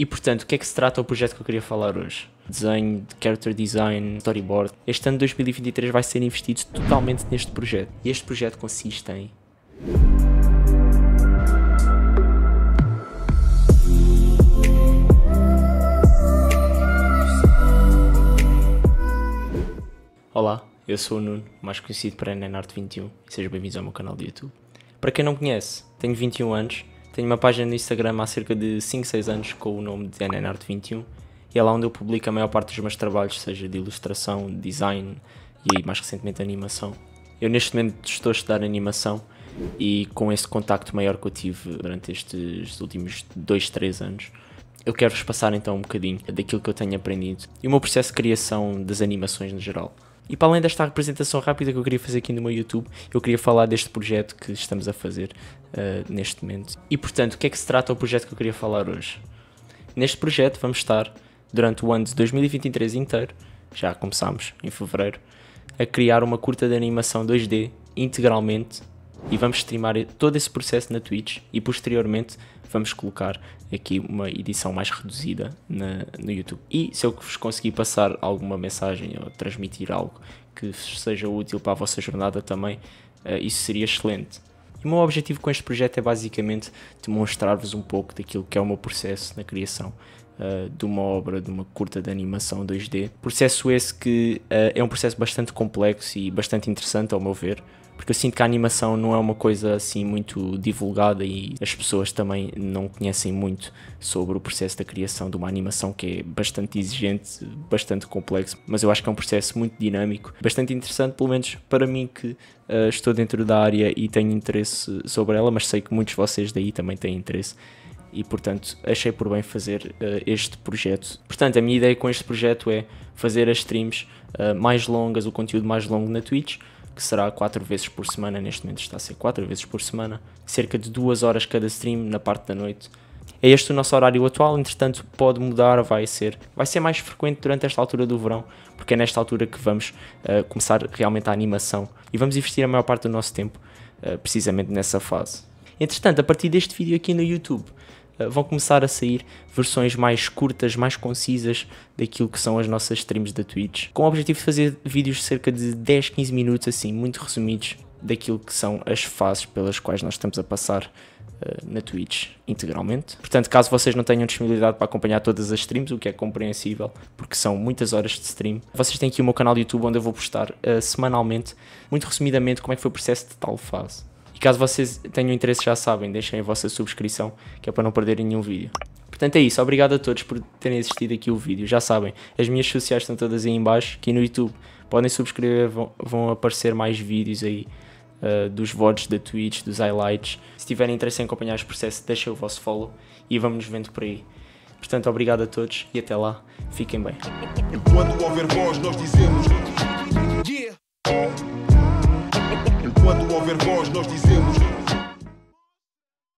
E portanto, o que é que se trata o projeto que eu queria falar hoje? Desenho, character design, storyboard. Este ano de 2023 vai ser investido totalmente neste projeto. E este projeto consiste em Olá, eu sou o Nuno, mais conhecido para Nenart21, e sejam bem-vindos ao meu canal de YouTube. Para quem não conhece, tenho 21 anos, tenho uma página no Instagram há cerca de 5, 6 anos com o nome de NNArt21 e é lá onde eu publico a maior parte dos meus trabalhos, seja de ilustração, design e mais recentemente animação. Eu neste momento estou a estudar animação e com esse contacto maior que eu tive durante estes últimos 2, 3 anos, eu quero-vos passar então um bocadinho daquilo que eu tenho aprendido e o meu processo de criação das animações no geral. E para além desta apresentação rápida que eu queria fazer aqui no meu YouTube, eu queria falar deste projeto que estamos a fazer uh, neste momento. E portanto, o que é que se trata o projeto que eu queria falar hoje? Neste projeto vamos estar, durante o ano de 2023 inteiro, já começámos em fevereiro, a criar uma curta de animação 2D integralmente e vamos streamar todo esse processo na Twitch e posteriormente vamos colocar aqui uma edição mais reduzida na, no YouTube. E se eu vos conseguir passar alguma mensagem ou transmitir algo que seja útil para a vossa jornada também, uh, isso seria excelente. E o meu objetivo com este projeto é basicamente demonstrar-vos um pouco daquilo que é o meu processo na criação eh, de uma obra, de uma curta de animação 2D. Processo esse que uh, é um processo bastante complexo e bastante interessante, ao meu ver, porque eu sinto que a animação não é uma coisa assim muito divulgada e as pessoas também não conhecem muito sobre o processo da criação de uma animação que é bastante exigente, bastante complexo, mas eu acho que é um processo muito dinâmico, bastante interessante, pelo menos para mim que uh, estou dentro da área e tenho interesse sobre ela, mas sei que muitos de vocês daí também têm interesse e portanto achei por bem fazer uh, este projeto. Portanto, a minha ideia com este projeto é fazer as streams uh, mais longas, o conteúdo mais longo na Twitch, que será 4 vezes por semana, neste momento está a ser 4 vezes por semana, cerca de 2 horas cada stream na parte da noite. É este o nosso horário atual, entretanto pode mudar, vai ser, vai ser mais frequente durante esta altura do verão, porque é nesta altura que vamos uh, começar realmente a animação e vamos investir a maior parte do nosso tempo precisamente nessa fase. Entretanto, a partir deste vídeo aqui no YouTube, eh, vão começar a sair versões mais curtas, mais concisas daquilo que são as nossas streams da Twitch, com o objetivo de fazer vídeos de cerca de 10, 15 minutos, assim, muito resumidos, daquilo que são as fases pelas quais nós estamos a passar eh, na Twitch integralmente. Portanto, caso vocês não tenham disponibilidade para acompanhar todas as streams, o que é compreensível, porque são muitas horas de stream, vocês têm aqui o meu canal de YouTube onde eu vou postar uh, semanalmente, muito resumidamente, como é que foi o processo de tal fase. E caso vocês tenham interesse, já sabem, deixem a vossa subscrição, que é para não perderem nenhum vídeo. Portanto é isso, obrigado a todos por terem assistido aqui o vídeo. Já sabem, as minhas sociais estão todas aí em baixo, aqui no YouTube. Podem subscrever, vão, vão aparecer mais vídeos aí uh, dos VODs da Twitch, dos highlights. Se tiverem interesse em acompanhar este processo, deixem o vosso follow e vamos nos vendo por aí. Portanto, obrigado a todos e até lá. Fiquem bem.